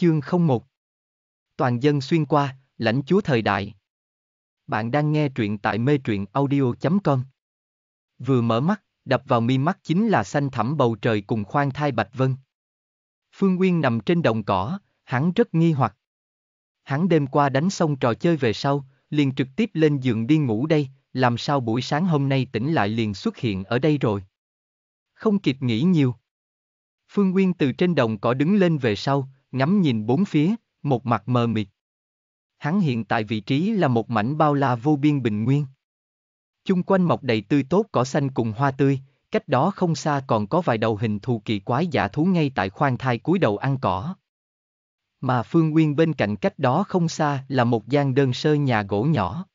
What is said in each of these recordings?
Chương 01 Toàn dân xuyên qua, lãnh chúa thời đại Bạn đang nghe truyện tại mê truyện audio.com Vừa mở mắt, đập vào mi mắt chính là xanh thẳm bầu trời cùng khoan thai bạch vân. Phương Nguyên nằm trên đồng cỏ, hắn rất nghi hoặc. Hắn đêm qua đánh xong trò chơi về sau, liền trực tiếp lên giường đi ngủ đây, làm sao buổi sáng hôm nay tỉnh lại liền xuất hiện ở đây rồi. Không kịp nghĩ nhiều. Phương Nguyên từ trên đồng cỏ đứng lên về sau, ngắm nhìn bốn phía, một mặt mờ mịt. Hắn hiện tại vị trí là một mảnh bao la vô biên bình nguyên. Chung quanh mọc đầy tươi tốt cỏ xanh cùng hoa tươi, cách đó không xa còn có vài đầu hình thù kỳ quái giả thú ngay tại khoang thai cúi đầu ăn cỏ. Mà phương nguyên bên cạnh cách đó không xa là một gian đơn sơ nhà gỗ nhỏ.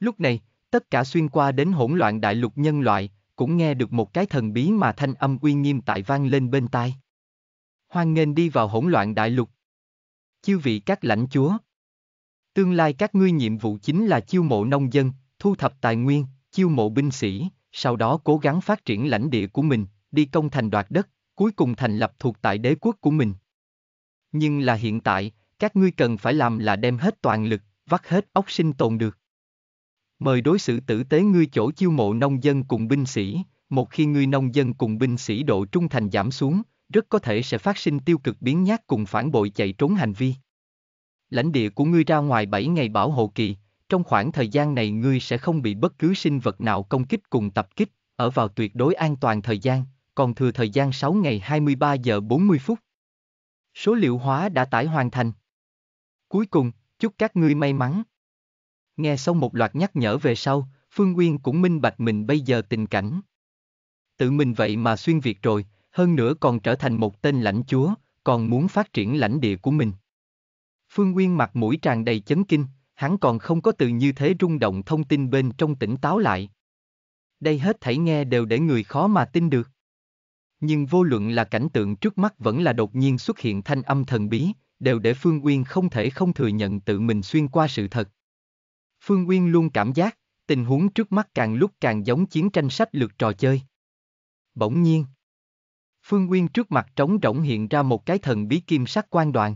Lúc này, tất cả xuyên qua đến hỗn loạn đại lục nhân loại, cũng nghe được một cái thần bí mà thanh âm uy nghiêm tại vang lên bên tai hoan nghênh đi vào hỗn loạn đại lục. Chiêu vị các lãnh chúa. Tương lai các ngươi nhiệm vụ chính là chiêu mộ nông dân, thu thập tài nguyên, chiêu mộ binh sĩ, sau đó cố gắng phát triển lãnh địa của mình, đi công thành đoạt đất, cuối cùng thành lập thuộc tại đế quốc của mình. Nhưng là hiện tại, các ngươi cần phải làm là đem hết toàn lực, vắt hết óc sinh tồn được. Mời đối xử tử tế ngươi chỗ chiêu mộ nông dân cùng binh sĩ, một khi ngươi nông dân cùng binh sĩ độ trung thành giảm xuống, rất có thể sẽ phát sinh tiêu cực biến nhát cùng phản bội chạy trốn hành vi. Lãnh địa của ngươi ra ngoài 7 ngày bảo hộ kỳ, trong khoảng thời gian này ngươi sẽ không bị bất cứ sinh vật nào công kích cùng tập kích, ở vào tuyệt đối an toàn thời gian, còn thừa thời gian 6 ngày 23 giờ 40 phút. Số liệu hóa đã tải hoàn thành. Cuối cùng, chúc các ngươi may mắn. Nghe xong một loạt nhắc nhở về sau, Phương Nguyên cũng minh bạch mình bây giờ tình cảnh. Tự mình vậy mà xuyên việt rồi, hơn nữa còn trở thành một tên lãnh chúa, còn muốn phát triển lãnh địa của mình. Phương Nguyên mặt mũi tràn đầy chấn kinh, hắn còn không có từ như thế rung động thông tin bên trong tỉnh táo lại. Đây hết thảy nghe đều để người khó mà tin được. Nhưng vô luận là cảnh tượng trước mắt vẫn là đột nhiên xuất hiện thanh âm thần bí, đều để Phương Uyên không thể không thừa nhận tự mình xuyên qua sự thật. Phương Uyên luôn cảm giác, tình huống trước mắt càng lúc càng giống chiến tranh sách lược trò chơi. Bỗng nhiên, Phương Nguyên trước mặt trống rỗng hiện ra một cái thần bí kim sắc quan đoàn.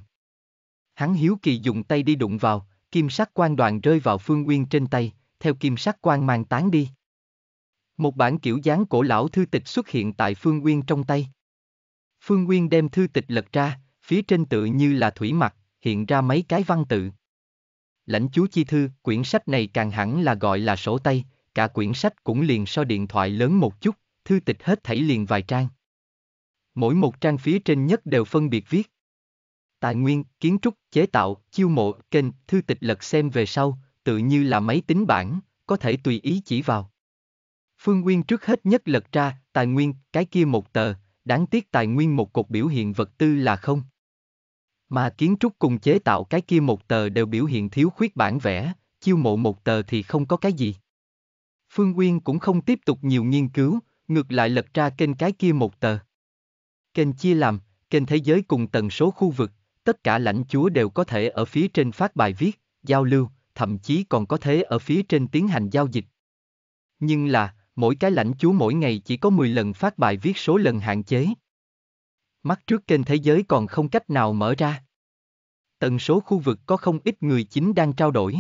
Hắn hiếu kỳ dùng tay đi đụng vào, kim sắc quan đoàn rơi vào Phương Nguyên trên tay, theo kim sắc quan mang tán đi. Một bản kiểu dáng cổ lão thư tịch xuất hiện tại Phương Nguyên trong tay. Phương Nguyên đem thư tịch lật ra, phía trên tự như là thủy mặt, hiện ra mấy cái văn tự. Lãnh chúa chi thư, quyển sách này càng hẳn là gọi là sổ tay, cả quyển sách cũng liền so điện thoại lớn một chút, thư tịch hết thảy liền vài trang. Mỗi một trang phía trên nhất đều phân biệt viết. Tài nguyên, kiến trúc, chế tạo, chiêu mộ, kênh, thư tịch lật xem về sau, tự như là máy tính bản, có thể tùy ý chỉ vào. Phương Nguyên trước hết nhất lật ra, tài nguyên, cái kia một tờ, đáng tiếc tài nguyên một cột biểu hiện vật tư là không. Mà kiến trúc cùng chế tạo cái kia một tờ đều biểu hiện thiếu khuyết bản vẽ, chiêu mộ một tờ thì không có cái gì. Phương Nguyên cũng không tiếp tục nhiều nghiên cứu, ngược lại lật ra kênh cái kia một tờ kênh chia làm, kênh thế giới cùng tần số khu vực, tất cả lãnh chúa đều có thể ở phía trên phát bài viết, giao lưu, thậm chí còn có thể ở phía trên tiến hành giao dịch. Nhưng là, mỗi cái lãnh chúa mỗi ngày chỉ có 10 lần phát bài viết số lần hạn chế. Mắt trước kênh thế giới còn không cách nào mở ra. Tần số khu vực có không ít người chính đang trao đổi.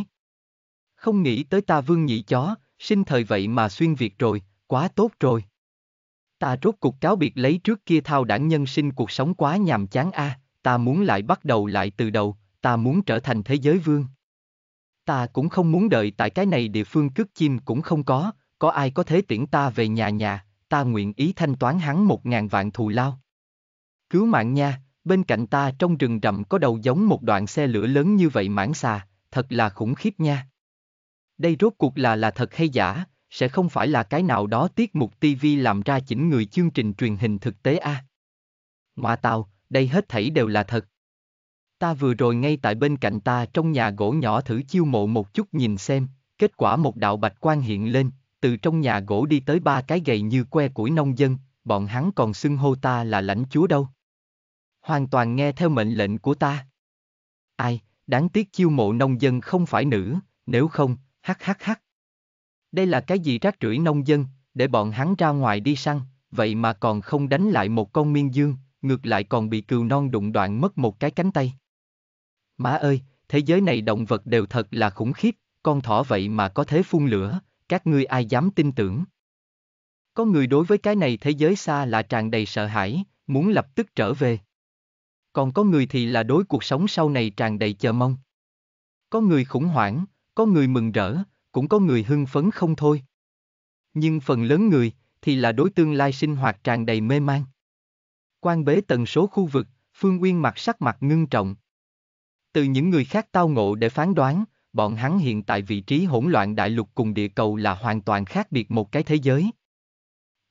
Không nghĩ tới ta vương nhị chó, sinh thời vậy mà xuyên việt rồi, quá tốt rồi. Ta rốt cuộc cáo biệt lấy trước kia thao đảng nhân sinh cuộc sống quá nhàm chán a, à, ta muốn lại bắt đầu lại từ đầu, ta muốn trở thành thế giới vương. Ta cũng không muốn đợi tại cái này địa phương cướp chim cũng không có, có ai có thể tiễn ta về nhà nhà, ta nguyện ý thanh toán hắn một ngàn vạn thù lao. Cứu mạng nha, bên cạnh ta trong rừng rậm có đầu giống một đoạn xe lửa lớn như vậy mãn xà, thật là khủng khiếp nha. Đây rốt cuộc là là thật hay giả, sẽ không phải là cái nào đó tiết mục TV làm ra chỉnh người chương trình truyền hình thực tế a. À? Ngoà tào, đây hết thảy đều là thật. Ta vừa rồi ngay tại bên cạnh ta trong nhà gỗ nhỏ thử chiêu mộ một chút nhìn xem, kết quả một đạo bạch quan hiện lên, từ trong nhà gỗ đi tới ba cái gầy như que củi nông dân, bọn hắn còn xưng hô ta là lãnh chúa đâu. Hoàn toàn nghe theo mệnh lệnh của ta. Ai, đáng tiếc chiêu mộ nông dân không phải nữ, nếu không, hắc hắc hắc. Đây là cái gì rác rưởi nông dân, để bọn hắn ra ngoài đi săn, vậy mà còn không đánh lại một con miên dương, ngược lại còn bị cừu non đụng đoạn mất một cái cánh tay. Má ơi, thế giới này động vật đều thật là khủng khiếp, con thỏ vậy mà có thế phun lửa, các ngươi ai dám tin tưởng. Có người đối với cái này thế giới xa là tràn đầy sợ hãi, muốn lập tức trở về. Còn có người thì là đối cuộc sống sau này tràn đầy chờ mong. Có người khủng hoảng, có người mừng rỡ, cũng có người hưng phấn không thôi. Nhưng phần lớn người thì là đối tương lai sinh hoạt tràn đầy mê mang. Quan bế tần số khu vực, Phương Nguyên mặt sắc mặt ngưng trọng. Từ những người khác tao ngộ để phán đoán, bọn hắn hiện tại vị trí hỗn loạn đại lục cùng địa cầu là hoàn toàn khác biệt một cái thế giới.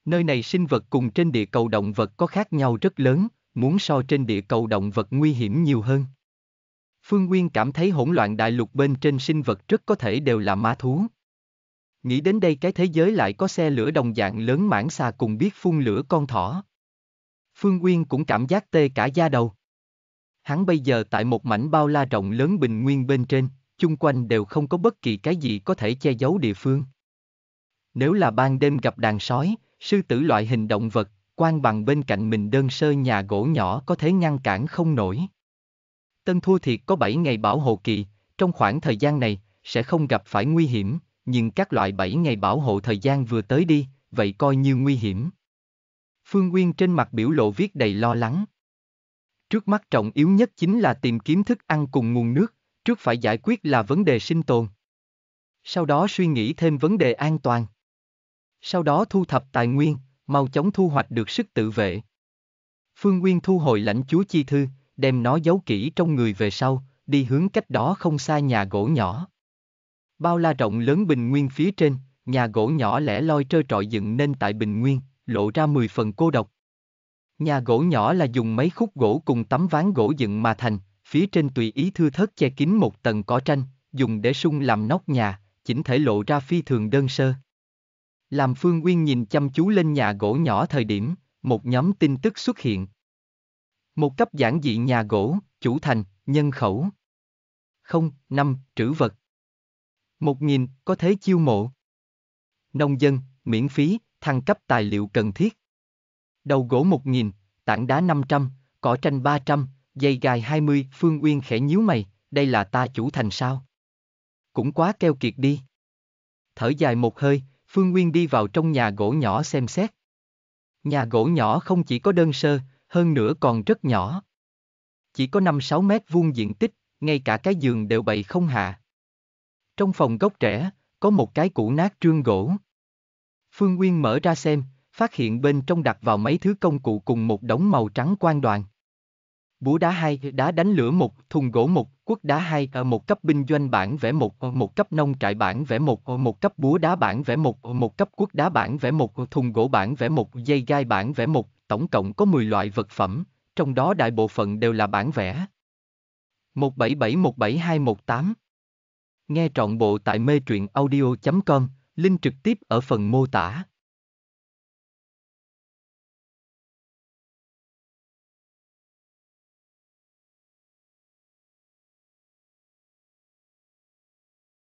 Nơi này sinh vật cùng trên địa cầu động vật có khác nhau rất lớn, muốn so trên địa cầu động vật nguy hiểm nhiều hơn. Phương Nguyên cảm thấy hỗn loạn đại lục bên trên sinh vật rất có thể đều là ma thú. Nghĩ đến đây cái thế giới lại có xe lửa đồng dạng lớn mãn xà cùng biết phun lửa con thỏ. Phương Nguyên cũng cảm giác tê cả da đầu. Hắn bây giờ tại một mảnh bao la rộng lớn bình nguyên bên trên, chung quanh đều không có bất kỳ cái gì có thể che giấu địa phương. Nếu là ban đêm gặp đàn sói, sư tử loại hình động vật, quan bằng bên cạnh mình đơn sơ nhà gỗ nhỏ có thể ngăn cản không nổi. Tân Thua Thiệt có 7 ngày bảo hộ kỳ, trong khoảng thời gian này, sẽ không gặp phải nguy hiểm, nhưng các loại 7 ngày bảo hộ thời gian vừa tới đi, vậy coi như nguy hiểm. Phương Nguyên trên mặt biểu lộ viết đầy lo lắng. Trước mắt trọng yếu nhất chính là tìm kiếm thức ăn cùng nguồn nước, trước phải giải quyết là vấn đề sinh tồn. Sau đó suy nghĩ thêm vấn đề an toàn. Sau đó thu thập tài nguyên, mau chóng thu hoạch được sức tự vệ. Phương Nguyên thu hồi lãnh chúa chi thư, đem nó giấu kỹ trong người về sau, đi hướng cách đó không xa nhà gỗ nhỏ. Bao la rộng lớn bình nguyên phía trên, nhà gỗ nhỏ lẻ loi trơ trọi dựng nên tại bình nguyên, lộ ra mười phần cô độc. Nhà gỗ nhỏ là dùng mấy khúc gỗ cùng tấm ván gỗ dựng mà thành, phía trên tùy ý thư thớt che kín một tầng cỏ tranh, dùng để sung làm nóc nhà, chỉnh thể lộ ra phi thường đơn sơ. Làm Phương Nguyên nhìn chăm chú lên nhà gỗ nhỏ thời điểm, một nhóm tin tức xuất hiện. Một cấp giản dị nhà gỗ, chủ thành, nhân khẩu. Không, năm, trữ vật. Một nghìn, có thế chiêu mộ. Nông dân, miễn phí, thăng cấp tài liệu cần thiết. Đầu gỗ một nghìn, tảng đá năm trăm, cỏ tranh ba trăm, dây gài hai mươi. Phương Uyên khẽ nhíu mày, đây là ta chủ thành sao? Cũng quá keo kiệt đi. Thở dài một hơi, Phương Nguyên đi vào trong nhà gỗ nhỏ xem xét. Nhà gỗ nhỏ không chỉ có đơn sơ, hơn nữa còn rất nhỏ. Chỉ có 5-6 mét vuông diện tích, ngay cả cái giường đều bày không hạ. Trong phòng góc trẻ, có một cái củ nát trương gỗ. Phương Nguyên mở ra xem, phát hiện bên trong đặt vào mấy thứ công cụ cùng một đống màu trắng quan đoàn búa đá hai đá đánh lửa một thùng gỗ một quốc đá hai ở ờ, một cấp binh doanh bản vẽ một ờ, một cấp nông trại bản vẽ một ờ, một cấp búa đá bản vẽ một một cấp quốc đá bản vẽ một thùng gỗ bản vẽ một dây gai bản vẽ một tổng cộng có 10 loại vật phẩm trong đó đại bộ phận đều là bản vẽ 17717218 nghe trọn bộ tại mê truyện audio.com link trực tiếp ở phần mô tả